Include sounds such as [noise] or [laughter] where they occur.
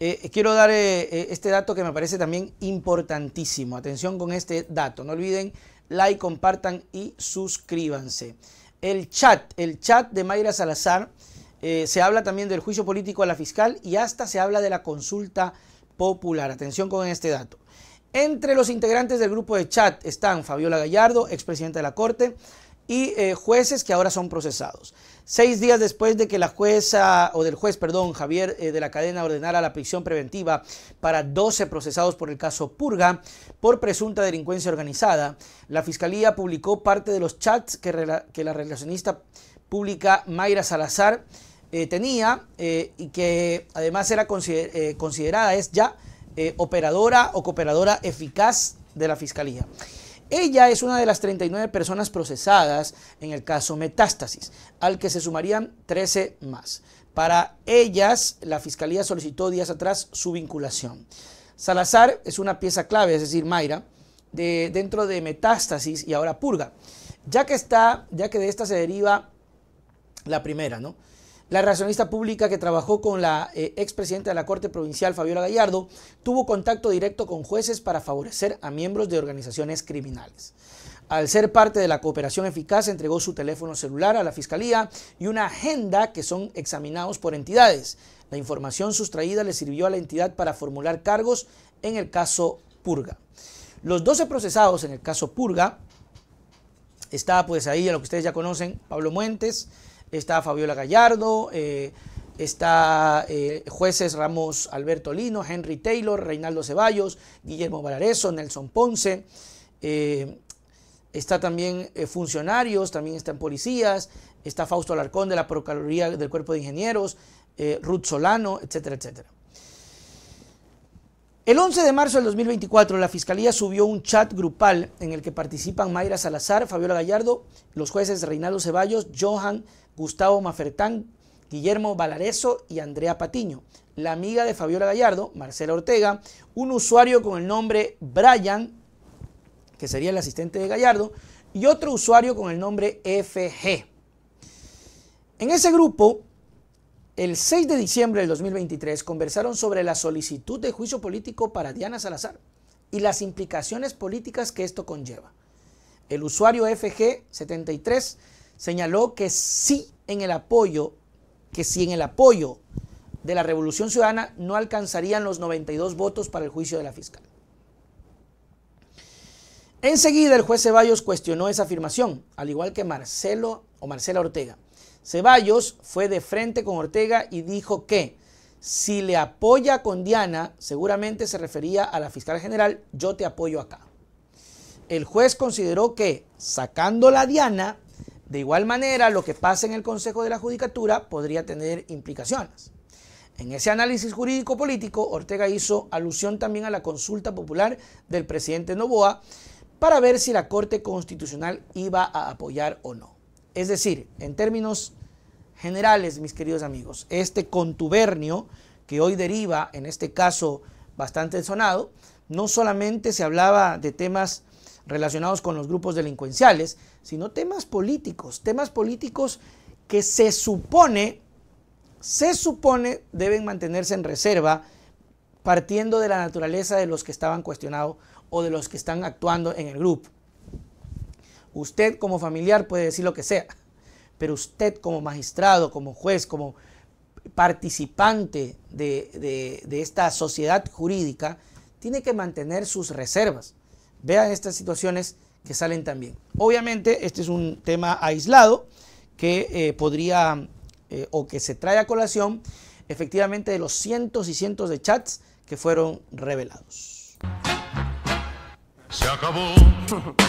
Eh, eh, quiero dar eh, este dato que me parece también importantísimo. Atención con este dato. No olviden like, compartan y suscríbanse. El chat, el chat de Mayra Salazar. se habla también del juicio político a la fiscal y hasta se habla de la consulta popular. Atención con este dato. Entre los integrantes del grupo de chat están Fabiola Gallardo, expresidenta de la Corte, y eh, jueces que ahora son procesados. Seis días después de que la jueza, o del juez, perdón, Javier eh, de la Cadena ordenara la prisión preventiva para 12 procesados por el caso Purga por presunta delincuencia organizada, la Fiscalía publicó parte de los chats que, que la relacionista pública Mayra Salazar eh, tenía y que además era considerada, es ya operadora o cooperadora eficaz de la Fiscalía. Ella es una de las 39 personas procesadas en el caso Metástasis, al que se sumarían 13 más. Para ellas, la Fiscalía solicitó días atrás su vinculación. Salazar es una pieza clave, es decir, Mayra, de, dentro de Metástasis y ahora Purga, ya que, está, ya que de esta se deriva la primera, ¿no? La racionista pública que trabajó con la eh, expresidenta de la Corte Provincial, Fabiola Gallardo, tuvo contacto directo con jueces para favorecer a miembros de organizaciones criminales. Al ser parte de la cooperación eficaz, entregó su teléfono celular a la Fiscalía y una agenda que son examinados por entidades. La información sustraída le sirvió a la entidad para formular cargos en el caso Purga. Los 12 procesados en el caso Purga, está pues ahí a lo que ustedes ya conocen, Pablo Muentes, está Fabiola Gallardo, eh, está eh, jueces Ramos Alberto Lino, Henry Taylor, Reinaldo Ceballos, Guillermo Valareso, Nelson Ponce, eh, está también funcionarios, también están policías, está Fausto Alarcón de la Procuraduría del Cuerpo de Ingenieros, Ruth Solano, etcétera, etcétera. El 11 de marzo del 2024, la Fiscalía subió un chat grupal en el que participan Mayra Salazar, Fabiola Gallardo, los jueces Reinaldo Ceballos, Johan Gustavo Mafertán, Guillermo Valareso y Andrea Patiño. La amiga de Fabiola Gallardo, Marcela Ortega, un usuario con el nombre Brian, que sería el asistente de Gallardo, y otro usuario con el nombre FG. En ese grupo, el 6 de diciembre del 2023, conversaron sobre la solicitud de juicio político para Diana Salazar y las implicaciones políticas que esto conlleva. El usuario FG73 señaló que sí en el apoyo, que si en el apoyo de la Revolución Ciudadana no alcanzarían los 92 votos para el juicio de la fiscal. Enseguida el juez Ceballos cuestionó esa afirmación, al igual que Marcelo o Marcela Ortega. Ceballos fue de frente con Ortega y dijo que si le apoya con Diana, seguramente se refería a la fiscal general, yo te apoyo acá. El juez consideró que sacando la Diana, de igual manera, lo que pasa en el Consejo de la Judicatura podría tener implicaciones. En ese análisis jurídico-político, Ortega hizo alusión también a la consulta popular del presidente Novoa para ver si la Corte Constitucional iba a apoyar o no. Es decir, en términos generales, mis queridos amigos, este contubernio que hoy deriva, en este caso bastante sonado, no solamente se hablaba de temas relacionados con los grupos delincuenciales, sino temas políticos, temas políticos que se supone, se supone deben mantenerse en reserva partiendo de la naturaleza de los que estaban cuestionados o de los que están actuando en el grupo. Usted como familiar puede decir lo que sea, pero usted como magistrado, como juez, como participante de, de esta sociedad jurídica, tiene que mantener sus reservas. Vean estas situaciones que salen también. Obviamente, este es un tema aislado que eh, podría eh, o que se trae a colación efectivamente de los cientos y cientos de chats que fueron revelados. Se acabó. [laughs]